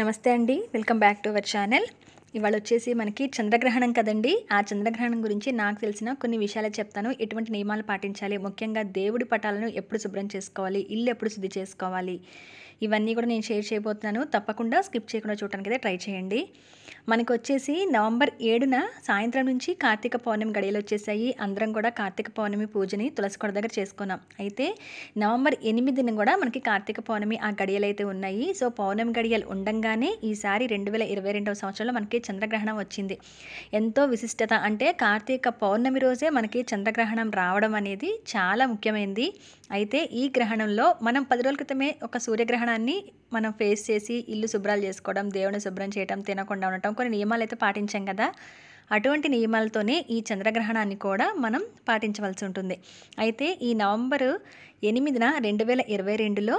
నమస్తే అండి welcome back to our channel ఇవాళ వచ్చేసి మనకి చంద్రగ్రహణం కదండి ఆ చంద్రగ్రహణం గురించి నాకు తెలిసిన కొన్ని విషయాలు చెప్తాను ఎటువంటి నియమాలు పాటించాలి ముఖ్యంగా దేవుడి పటాలను ఎప్పుడు శుభ్రం చేసుకోవాలి ఇల్లు ఎప్పుడు శుద్ధి చేసుకోవాలి ఇవన్నీ కూడా నేను షేర్ చేయబోతున్నాను తప్పకుండా స్కిప్ చేయకుండా చూడటానికి అయితే ట్రై చేయండి మనకు వచ్చేసి నవంబర్ ఏడున సాయంత్రం నుంచి కార్తీక పౌర్ణమి గడియలు వచ్చేసాయి అందరం కూడా కార్తీక పౌర్ణమి పూజని తులసి కొడ దగ్గర చేసుకున్నాం అయితే నవంబర్ ఎనిమిదిన కూడా మనకి కార్తీక పౌర్ణమి ఆ గడియలు అయితే ఉన్నాయి సో పౌర్ణమి గడియలు ఉండగానే ఈసారి రెండు వేల ఇరవై రెండవ సంవత్సరంలో మనకి చంద్రగ్రహణం వచ్చింది ఎంతో విశిష్టత అంటే కార్తీక పౌర్ణమి రోజే మనకి చంద్రగ్రహణం రావడం అనేది చాలా ముఖ్యమైనది అయితే ఈ గ్రహణంలో మనం పది రోజుల క్రితమే ఒక సూర్యగ్రహణం విధానాన్ని మనం ఫేస్ చేసి ఇల్లు శుభ్రాలు చేసుకోవడం దేవుని శుభ్రం చేయడం తినకుండా ఉండటం కొన్ని నియమాలు అయితే పాటించాం కదా అటువంటి నియమాలతోనే ఈ చంద్రగ్రహణాన్ని కూడా మనం పాటించవలసి ఉంటుంది అయితే ఈ నవంబరు ఎనిమిదిన రెండు వేల ఇరవై రెండులో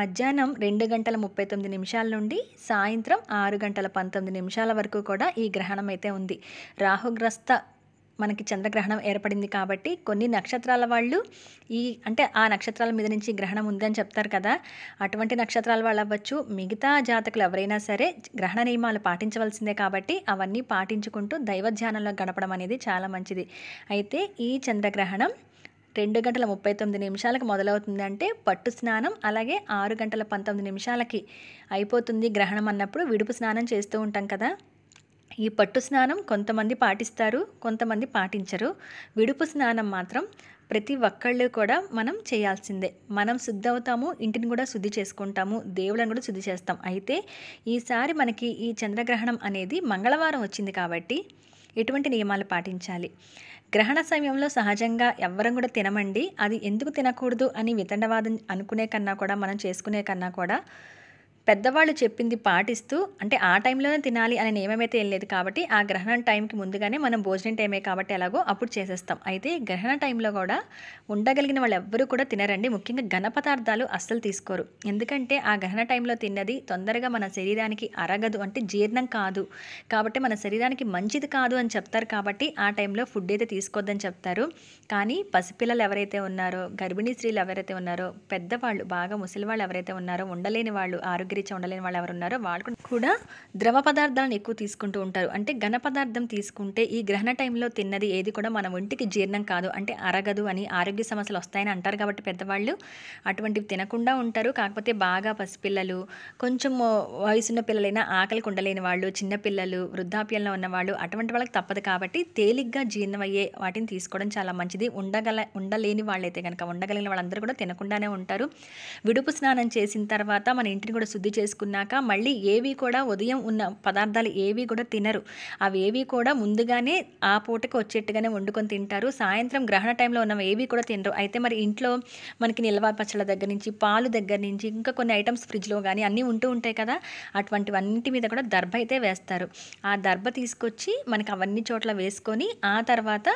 మధ్యాహ్నం రెండు గంటల ముప్పై తొమ్మిది నిమిషాల నుండి సాయంత్రం ఆరు గంటల పంతొమ్మిది నిమిషాల వరకు కూడా ఈ గ్రహణం అయితే ఉంది రాహుగ్రస్త మనకి చంద్రగ్రహణం ఏర్పడింది కాబట్టి కొన్ని నక్షత్రాల వాళ్ళు ఈ అంటే ఆ నక్షత్రాల మీద నుంచి గ్రహణం ఉందని చెప్తారు కదా అటువంటి నక్షత్రాల వాళ్ళు అవ్వచ్చు మిగతా జాతకులు ఎవరైనా సరే గ్రహణ నియమాలు పాటించవలసిందే కాబట్టి అవన్నీ పాటించుకుంటూ దైవ ధ్యానంలో గడపడం అనేది చాలా మంచిది అయితే ఈ చంద్రగ్రహణం రెండు గంటల ముప్పై తొమ్మిది నిమిషాలకు మొదలవుతుందంటే పట్టు స్నానం అలాగే ఆరు గంటల పంతొమ్మిది నిమిషాలకి అయిపోతుంది గ్రహణం అన్నప్పుడు విడుపు స్నానం చేస్తూ ఉంటాం కదా ఈ పట్టు స్నానం కొంతమంది పాటిస్తారు కొంతమంది పాటించరు విడుపు స్నానం మాత్రం ప్రతి ఒక్కళ్ళు కూడా మనం చేయాల్సిందే మనం శుద్ధి అవుతాము ఇంటిని కూడా శుద్ధి చేసుకుంటాము దేవులను కూడా శుద్ధి చేస్తాం అయితే ఈసారి మనకి ఈ చంద్రగ్రహణం అనేది మంగళవారం వచ్చింది కాబట్టి ఎటువంటి నియమాలు పాటించాలి గ్రహణ సమయంలో సహజంగా ఎవ్వరం కూడా తినమండి అది ఎందుకు తినకూడదు అని వితండవాదం అనుకునే కన్నా కూడా మనం చేసుకునే కన్నా కూడా పెద్దవాళ్ళు చెప్పింది పాటిస్తూ అంటే ఆ టైంలోనే తినాలి అనే నియమం అయితే ఏం లేదు కాబట్టి ఆ గ్రహణం టైంకి ముందుగానే మనం భోజనం టైమే కాబట్టి ఎలాగో అప్పుడు చేసేస్తాం అయితే గ్రహణ టైంలో కూడా ఉండగలిగిన వాళ్ళు ఎవ్వరూ కూడా తినరండి ముఖ్యంగా ఘన పదార్థాలు అస్సలు తీసుకోరు ఎందుకంటే ఆ గ్రహణ టైంలో తిన్నది తొందరగా మన శరీరానికి అరగదు అంటే జీర్ణం కాదు కాబట్టి మన శరీరానికి మంచిది కాదు అని చెప్తారు కాబట్టి ఆ టైంలో ఫుడ్ అయితే తీసుకోవద్దని చెప్తారు కానీ పసిపిల్లలు ఎవరైతే ఉన్నారో గర్భిణీ స్త్రీలు ఎవరైతే ఉన్నారో పెద్దవాళ్ళు బాగా వాళ్ళు ఎవరైతే ఉన్నారో ఉండలేని వాళ్ళు ఆరోగ్య రీచ్ ఉండలేని వాళ్ళు ఎవరు ఉన్నారో వాళ్ళు కూడా ద్రవ పదార్థాలను ఎక్కువ తీసుకుంటూ ఉంటారు అంటే ఘన పదార్థం తీసుకుంటే ఈ గ్రహణ టైంలో తిన్నది ఏది కూడా మన ఒంటికి జీర్ణం కాదు అంటే అరగదు అని ఆరోగ్య సమస్యలు వస్తాయని అంటారు కాబట్టి పెద్దవాళ్ళు అటువంటివి తినకుండా ఉంటారు కాకపోతే బాగా పసిపిల్లలు కొంచెం వయసున్న పిల్లలైనా ఆకలికి ఉండలేని వాళ్ళు చిన్నపిల్లలు వృద్ధాప్యంలో ఉన్న వాళ్ళు అటువంటి వాళ్ళకి తప్పదు కాబట్టి తేలిగ్గా జీర్ణమయ్యే వాటిని తీసుకోవడం చాలా మంచిది ఉండగల ఉండలేని వాళ్ళైతే కనుక ఉండగలిగిన వాళ్ళందరూ కూడా తినకుండానే ఉంటారు విడుపు స్నానం చేసిన తర్వాత మన ఇంటిని కూడా శుద్ధి చేసుకున్నాక మళ్ళీ ఏవి కూడా ఉదయం ఉన్న పదార్థాలు ఏవి కూడా తినరు అవి ఏవి కూడా ముందుగానే ఆ పూటకి వచ్చేట్టుగానే వండుకొని తింటారు సాయంత్రం గ్రహణ టైంలో ఉన్నవి ఏవి కూడా తినరు అయితే మరి ఇంట్లో మనకి నిల్వ పచ్చళ్ళ దగ్గర నుంచి పాలు దగ్గర నుంచి ఇంకా కొన్ని ఐటమ్స్ ఫ్రిడ్జ్లో కానీ అన్నీ ఉంటూ ఉంటాయి కదా అటువంటివన్నింటి మీద కూడా దర్భ అయితే వేస్తారు ఆ దర్భ తీసుకొచ్చి మనకి అవన్నీ చోట్ల వేసుకొని ఆ తర్వాత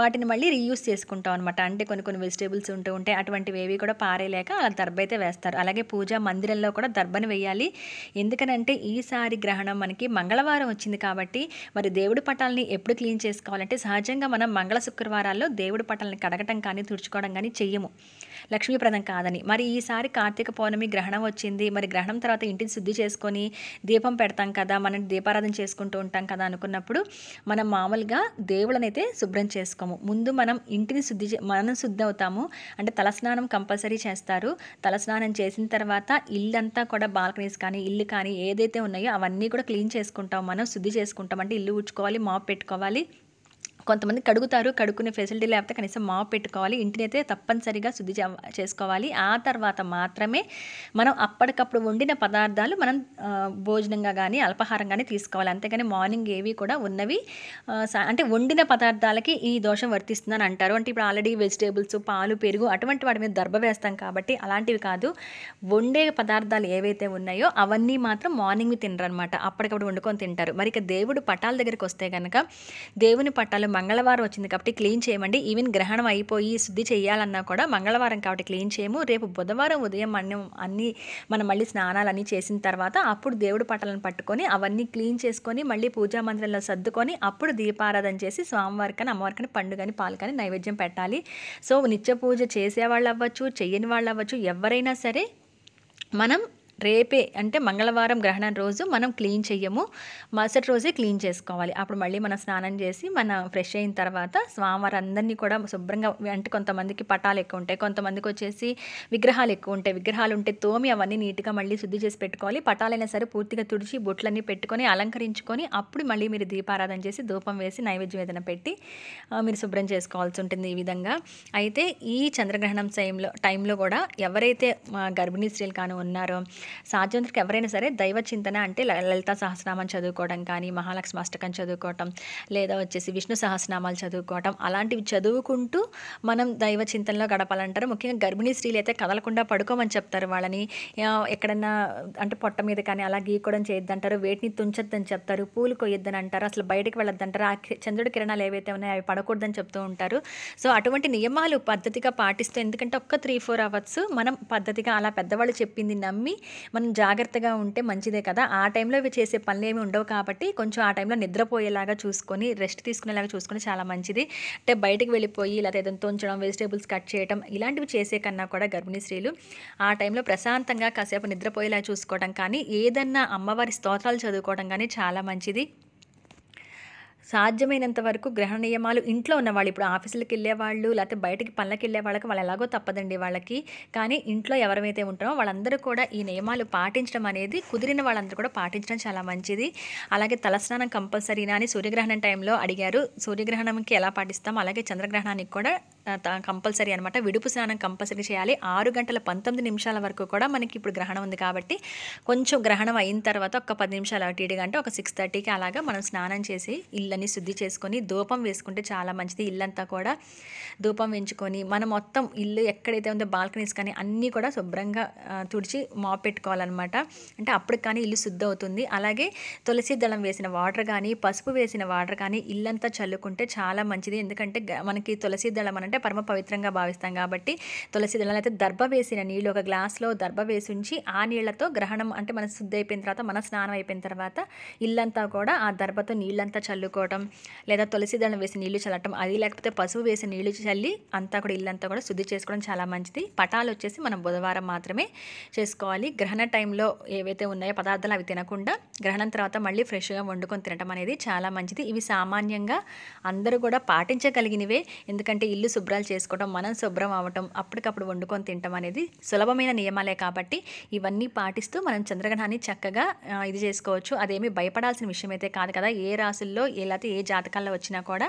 వాటిని మళ్ళీ రీయూస్ చేసుకుంటాం అనమాట అంటే కొన్ని కొన్ని వెజిటేబుల్స్ ఉంటూ ఉంటాయి అటువంటివి ఏవి కూడా పారేయలేక ఆ దర్భ అయితే వేస్తారు అలాగే పూజా మందిరంలో కూడా దర్భని పక్కన వేయాలి ఎందుకనంటే ఈసారి గ్రహణం మనకి మంగళవారం వచ్చింది కాబట్టి మరి దేవుడి పటాలని ఎప్పుడు క్లీన్ చేసుకోవాలంటే సహజంగా మనం మంగళ శుక్రవారాల్లో దేవుడి పటాలని కడగటం కానీ తుడుచుకోవడం కానీ చెయ్యము లక్ష్మీప్రదం కాదని మరి ఈసారి కార్తీక పౌర్ణమి గ్రహణం వచ్చింది మరి గ్రహణం తర్వాత ఇంటిని శుద్ధి చేసుకొని దీపం పెడతాం కదా మనం దీపారాధన చేసుకుంటూ ఉంటాం కదా అనుకున్నప్పుడు మనం మామూలుగా దేవుళ్ళని అయితే శుభ్రం చేసుకోము ముందు మనం ఇంటిని శుద్ధి మనం శుద్ధి అవుతాము అంటే తలస్నానం కంపల్సరీ చేస్తారు తలస్నానం చేసిన తర్వాత ఇల్లంతా కూడా బాల్కనీస్ కానీ ఇల్లు కానీ ఏదైతే ఉన్నాయో అవన్నీ కూడా క్లీన్ చేసుకుంటాం మనం శుద్ధి చేసుకుంటాం అంటే ఇల్లు ఉడ్చుకోవాలి మాప్ పెట్టుకోవాలి కొంతమంది కడుగుతారు కడుక్కునే ఫెసిలిటీ లేకపోతే కనీసం మాపు పెట్టుకోవాలి ఇంటిని అయితే తప్పనిసరిగా శుద్ధి చేసుకోవాలి ఆ తర్వాత మాత్రమే మనం అప్పటికప్పుడు వండిన పదార్థాలు మనం భోజనంగా కానీ అల్పాహారం కానీ తీసుకోవాలి అంతేగాని మార్నింగ్ ఏవి కూడా ఉన్నవి అంటే వండిన పదార్థాలకి ఈ దోషం వర్తిస్తుందని అంటారు అంటే ఇప్పుడు ఆల్రెడీ వెజిటేబుల్స్ పాలు పెరుగు అటువంటి వాటి మీద దర్భ వేస్తాం కాబట్టి అలాంటివి కాదు వండే పదార్థాలు ఏవైతే ఉన్నాయో అవన్నీ మాత్రం మార్నింగ్ తినరు అనమాట అప్పటికప్పుడు వండుకొని తింటారు మరి ఇక దేవుడు పటాల దగ్గరికి వస్తే కనుక దేవుని పట్టాలు మంగళవారం వచ్చింది కాబట్టి క్లీన్ చేయమండి ఈవెన్ గ్రహణం అయిపోయి శుద్ధి చేయాలన్నా కూడా మంగళవారం కాబట్టి క్లీన్ చేయము రేపు బుధవారం ఉదయం మనం అన్నీ మనం మళ్ళీ స్నానాలన్నీ చేసిన తర్వాత అప్పుడు దేవుడు పటలను పట్టుకొని అవన్నీ క్లీన్ చేసుకొని మళ్ళీ పూజా మందిరంలో సర్దుకొని అప్పుడు దీపారాధన చేసి స్వామివారికని అమ్మవారికని పండుగని పాలకని నైవేద్యం పెట్టాలి సో నిత్య పూజ చేసేవాళ్ళు అవ్వచ్చు చేయని వాళ్ళు అవ్వచ్చు ఎవరైనా సరే మనం రేపే అంటే మంగళవారం గ్రహణం రోజు మనం క్లీన్ చెయ్యము మరుసటి రోజే క్లీన్ చేసుకోవాలి అప్పుడు మళ్ళీ మనం స్నానం చేసి మన ఫ్రెష్ అయిన తర్వాత అందరినీ కూడా శుభ్రంగా అంటే కొంతమందికి పటాలు ఎక్కువ ఉంటాయి కొంతమందికి వచ్చేసి విగ్రహాలు ఎక్కువ ఉంటాయి విగ్రహాలు ఉంటే తోమి అవన్నీ నీట్గా మళ్ళీ శుద్ధి చేసి పెట్టుకోవాలి పటాలైనా సరే పూర్తిగా తుడిచి బొట్లన్నీ పెట్టుకొని అలంకరించుకొని అప్పుడు మళ్ళీ మీరు దీపారాధన చేసి ధూపం వేసి నైవేద్యం ఏదైనా పెట్టి మీరు శుభ్రం చేసుకోవాల్సి ఉంటుంది ఈ విధంగా అయితే ఈ చంద్రగ్రహణం టైంలో టైంలో కూడా ఎవరైతే గర్భిణీ స్త్రీలు కానీ ఉన్నారో సాధ్యవంతుడికి ఎవరైనా సరే దైవ చింతన అంటే లలిత సహస్రనామాలు చదువుకోవడం కానీ మహాలక్ష్మి అష్టకం చదువుకోవటం లేదా వచ్చేసి విష్ణు సహస్రనామాలు చదువుకోవటం అలాంటివి చదువుకుంటూ మనం దైవ చింతనలో గడపాలంటారు ముఖ్యంగా గర్భిణీ స్త్రీలు అయితే కదలకుండా పడుకోమని చెప్తారు వాళ్ళని ఎక్కడన్నా అంటే పొట్ట మీద కానీ అలా గీకోవడం చేయొద్దంటారు వేటిని తుంచొద్దని చెప్తారు పూలు కొయ్యొద్దని అంటారు అసలు బయటకు వెళ్ళొద్దంటారు ఆ చంద్రుడి కిరణాలు ఏవైతే ఉన్నాయో అవి పడకూడదని చెప్తూ ఉంటారు సో అటువంటి నియమాలు పద్ధతిగా పాటిస్తూ ఎందుకంటే ఒక్క త్రీ ఫోర్ అవర్స్ మనం పద్ధతిగా అలా పెద్దవాళ్ళు చెప్పింది నమ్మి మనం జాగ్రత్తగా ఉంటే మంచిదే కదా ఆ టైంలో ఇవి చేసే పనులు ఏమి ఉండవు కాబట్టి కొంచెం ఆ టైంలో నిద్రపోయేలాగా చూసుకొని రెస్ట్ తీసుకునేలాగా చూసుకొని చాలా మంచిది అంటే బయటకు వెళ్ళిపోయి లేదా ఏదైనా తోంచడం వెజిటేబుల్స్ కట్ చేయడం ఇలాంటివి చేసే కన్నా కూడా గర్భిణీ స్త్రీలు ఆ టైంలో ప్రశాంతంగా కాసేపు నిద్రపోయేలా చూసుకోవడం కానీ ఏదన్నా అమ్మవారి స్తోత్రాలు చదువుకోవడం కానీ చాలా మంచిది సాధ్యమైనంత వరకు గ్రహణ నియమాలు ఇంట్లో ఉన్నవాళ్ళు ఇప్పుడు ఆఫీసులకు వెళ్ళేవాళ్ళు లేకపోతే బయటకి పనులకు వెళ్ళే వాళ్ళకి వాళ్ళు ఎలాగో తప్పదండి వాళ్ళకి కానీ ఇంట్లో ఎవరైతే ఉంటారో వాళ్ళందరూ కూడా ఈ నియమాలు పాటించడం అనేది కుదిరిన వాళ్ళందరూ కూడా పాటించడం చాలా మంచిది అలాగే తలస్నానం కంపల్సరీనా అని సూర్యగ్రహణం టైంలో అడిగారు సూర్యగ్రహణంకి ఎలా పాటిస్తాం అలాగే చంద్రగ్రహణానికి కూడా కంపల్సరీ అనమాట విడుపు స్నానం కంపల్సరీ చేయాలి ఆరు గంటల పంతొమ్మిది నిమిషాల వరకు కూడా మనకి ఇప్పుడు గ్రహణం ఉంది కాబట్టి కొంచెం గ్రహణం అయిన తర్వాత ఒక పది నిమిషాలు అటు ఇటు గంట ఒక సిక్స్ థర్టీకి అలాగా మనం స్నానం చేసి ఇల్లని శుద్ధి చేసుకొని ధూపం వేసుకుంటే చాలా మంచిది ఇల్లంతా కూడా ధూపం వేయించుకొని మనం మొత్తం ఇల్లు ఎక్కడైతే ఉందో బాల్కనీస్ కానీ అన్నీ కూడా శుభ్రంగా తుడిచి మాప్ పెట్టుకోవాలన్నమాట అంటే అప్పుడు కానీ ఇల్లు శుద్ధి అవుతుంది అలాగే తులసి దళం వేసిన వాటర్ కానీ పసుపు వేసిన వాటర్ కానీ ఇల్లంతా చల్లుకుంటే చాలా మంచిది ఎందుకంటే మనకి తులసి దళం అంటే అంటే పరమ పవిత్రంగా భావిస్తాం కాబట్టి తులసి దళాలు అయితే దర్భ వేసిన నీళ్ళు ఒక గ్లాస్లో దర్భ వేసి ఉంచి ఆ నీళ్లతో గ్రహణం అంటే మన శుద్ధి అయిపోయిన తర్వాత మన స్నానం అయిపోయిన తర్వాత ఇల్లంతా కూడా ఆ దర్భతో నీళ్ళంతా చల్లుకోవటం లేదా తులసి దళం వేసి నీళ్లు చల్లటం అది లేకపోతే పసుపు వేసి నీళ్లు చల్లి అంతా కూడా ఇల్లంతా కూడా శుద్ధి చేసుకోవడం చాలా మంచిది పటాలు వచ్చేసి మనం బుధవారం మాత్రమే చేసుకోవాలి గ్రహణ టైంలో ఏవైతే ఉన్నాయో పదార్థాలు అవి తినకుండా గ్రహణం తర్వాత మళ్ళీ ఫ్రెష్గా వండుకొని తినటం అనేది చాలా మంచిది ఇవి సామాన్యంగా అందరూ కూడా పాటించగలిగినవే ఎందుకంటే ఇల్లు శుభ్రాలు చేసుకోవటం మనం శుభ్రం అవ్వటం అప్పటికప్పుడు వండుకొని తినటం అనేది సులభమైన నియమాలే కాబట్టి ఇవన్నీ పాటిస్తూ మనం చంద్రగ్రహణాన్ని చక్కగా ఇది చేసుకోవచ్చు అదేమి భయపడాల్సిన విషయం అయితే కాదు కదా ఏ రాసుల్లో లేకపోతే ఏ జాతకాల్లో వచ్చినా కూడా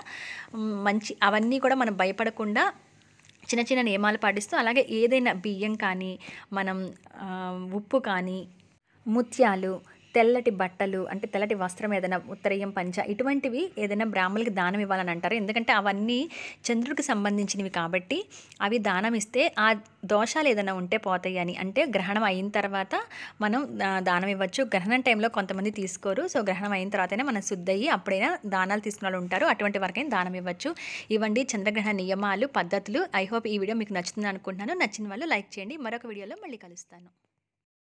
మంచి అవన్నీ కూడా మనం భయపడకుండా చిన్న చిన్న నియమాలు పాటిస్తూ అలాగే ఏదైనా బియ్యం కానీ మనం ఉప్పు కానీ ముత్యాలు తెల్లటి బట్టలు అంటే తెల్లటి వస్త్రం ఏదైనా ఉత్తరయం పంచ ఇటువంటివి ఏదైనా బ్రాహ్మణులకి దానం ఇవ్వాలని అంటారు ఎందుకంటే అవన్నీ చంద్రుడికి సంబంధించినవి కాబట్టి అవి దానం ఇస్తే ఆ దోషాలు ఏదైనా ఉంటే పోతాయి అని అంటే గ్రహణం అయిన తర్వాత మనం దానం ఇవ్వచ్చు గ్రహణం టైంలో కొంతమంది తీసుకోరు సో గ్రహణం అయిన తర్వాతనే మనం శుద్ధి అయ్యి అప్పుడైనా దానాలు తీసుకున్న వాళ్ళు ఉంటారు అటువంటి వరకైనా దానం ఇవ్వచ్చు ఇవ్వండి చంద్రగ్రహణ నియమాలు పద్ధతులు ఐ హోప్ ఈ వీడియో మీకు నచ్చుతుంది అనుకుంటున్నాను నచ్చిన వాళ్ళు లైక్ చేయండి మరొక వీడియోలో మళ్ళీ కలుస్తాను